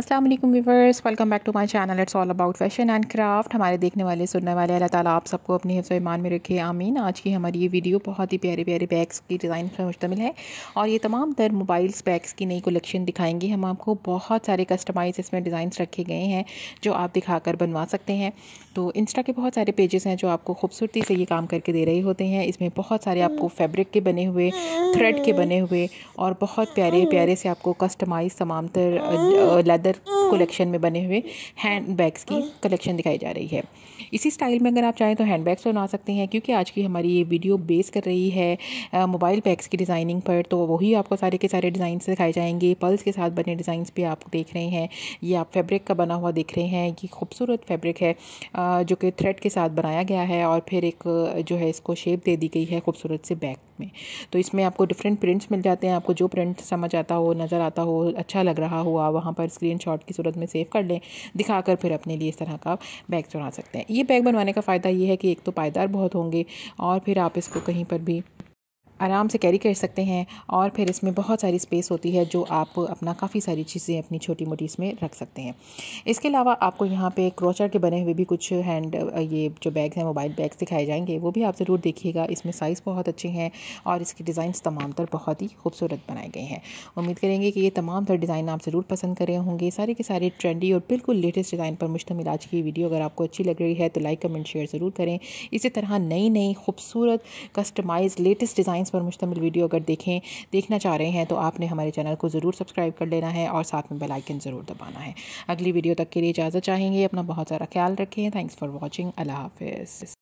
अस्सलाम वालेकुम viewers welcome back to my channel it's all about fashion and craft हमारे देखने वाले सुनने वाले अल्लाह ताला आप सबको अपने हिफ्स ईमान में रखे आमीन आज की हमारी ये वीडियो बहुत ही प्यारे प्यारे बैग्स की डिज़ाइन पर मुश्तमिल है और ये तमाम तर मोबाइल्स बैग्स की नई कलेक्शन दिखाएंगे हम आपको बहुत सारे कस्टमाइज इसमें डिज़ाइंस रखे गए हैं जो आप दिखाकर बनवा सकते हैं तो इंस्टा के बहुत सारे पेजेस हैं जो आपको खूबसूरती से ये काम करके दे रहे होते हैं इसमें बहुत सारे आपको फैब्रिक के बने हुए थ्रेड के बने हुए और बहुत प्यारे प्यारे से आपको कस्टमाइज तमाम तर लेदर कलेक्शन mm. में बने हुए हैंड बैग्स की कलेक्शन mm. दिखाई जा रही है इसी स्टाइल में अगर आप चाहें तो हैंड बैग्स बना सकते हैं क्योंकि आज की हमारी ये वीडियो बेस कर रही है मोबाइल बैग्स की डिज़ाइनिंग पर तो वही आपको सारे के सारे डिज़ाइन दिखाए जाएंगे पल्स के साथ बने डिज़ाइंस भी आप देख रहे हैं ये आप फेब्रिक का बना हुआ देख रहे हैं कि खूबसूरत फैब्रिक है जो कि थ्रेड के साथ बनाया गया है और फिर एक जो है इसको शेप दे दी गई है खूबसूरत से बैग में तो इसमें आपको डिफरेंट प्रिंट्स मिल जाते हैं आपको जो प्रिंट समझ आता हो नज़र आता हो अच्छा लग रहा हो आप वहाँ पर स्क्रीन की सूरत में सेव कर लें दिखा कर फिर अपने लिए इस तरह का बैग चुना सकते हैं ये बैग बनवाने का फ़ायदा ये है कि एक तो पायदार बहुत होंगे और फिर आप इसको कहीं पर भी आराम से कैरी कर सकते हैं और फिर इसमें बहुत सारी स्पेस होती है जो आप अपना काफ़ी सारी चीज़ें अपनी छोटी मोटी इसमें रख सकते हैं इसके अलावा आपको यहाँ पे क्रोचर के बने हुए भी कुछ हैंड ये जो बैग्स हैं मोबाइल बैग्स दिखाए जाएंगे वो भी आप ज़रूर देखिएगा इसमें साइज़ बहुत अच्छे हैं और इसके डिज़ाइन तमाम तर बहुत ही खूबसूरत बनाए गए हैं उम्मीद करेंगे कि ये तमाम तर डिज़ाइन आप ज़रूर पसंद करें होंगे सारे के सारे ट्रेंडी और बिल्कुल लेटेस्ट डिज़ाइन पर मुश्तमिल आज की वीडियो अगर आपको अच्छी लग रही है तो लाइक कमेंट शेयर ज़रूर करें इसी तरह नई नई खूबसूरत कस्टमाइज लेटेस्ट डिज़ाइन पर मुश्तमिल वीडियो अगर देखें देखना चाह रहे हैं तो आपने हमारे चैनल को ज़रूर सब्सक्राइब कर लेना है और साथ में बेलाइकन ज़रूर दबाना है अगली वीडियो तक के लिए इजाज़त चाहेंगे अपना बहुत सारा ख्याल रखें थैंक्स फॉर वॉचिंग अल्लाह हाफ